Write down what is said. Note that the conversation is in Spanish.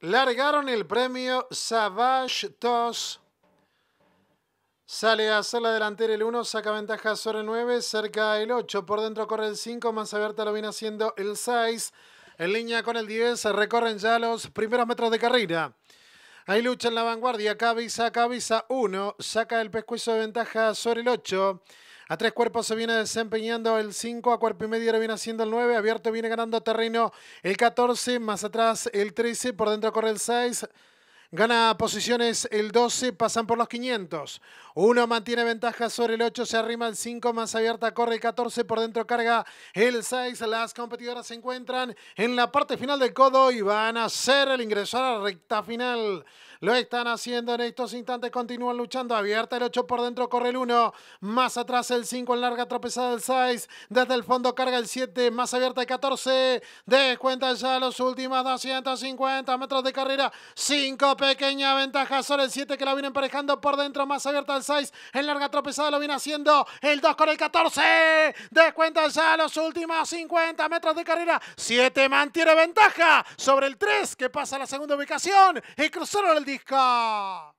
largaron el premio Savage Toss. Sale a hacer la delantera el 1, saca ventaja sobre el 9, cerca el 8, por dentro corre el 5, más abierta lo viene haciendo el 6. En línea con el 10, recorren ya los primeros metros de carrera. Ahí lucha en la vanguardia, Cabeza, cabeza 1, saca el pescuezo de ventaja sobre el 8. A tres cuerpos se viene desempeñando el 5, a cuerpo y medio lo viene haciendo el 9, abierto viene ganando terreno el 14, más atrás el 13, por dentro corre el 6. Gana posiciones el 12, pasan por los 500. Uno mantiene ventaja sobre el 8, se arrima el 5, más abierta corre el 14, por dentro carga el 6. Las competidoras se encuentran en la parte final del codo y van a hacer el ingresar a la recta final. Lo están haciendo en estos instantes, continúan luchando. Abierta el 8 por dentro, corre el 1. Más atrás el 5 en larga tropezada el 6. Desde el fondo carga el 7, más abierta el 14. Descuenta ya los últimos 250 metros de carrera. 5 pequeña ventaja sobre el 7 que la viene emparejando por dentro, más abierta el 6, en larga tropezada lo viene haciendo el 2 con el 14, Descuentan ya los últimos 50 metros de carrera, 7 mantiene ventaja sobre el 3 que pasa a la segunda ubicación y cruzaron el disco.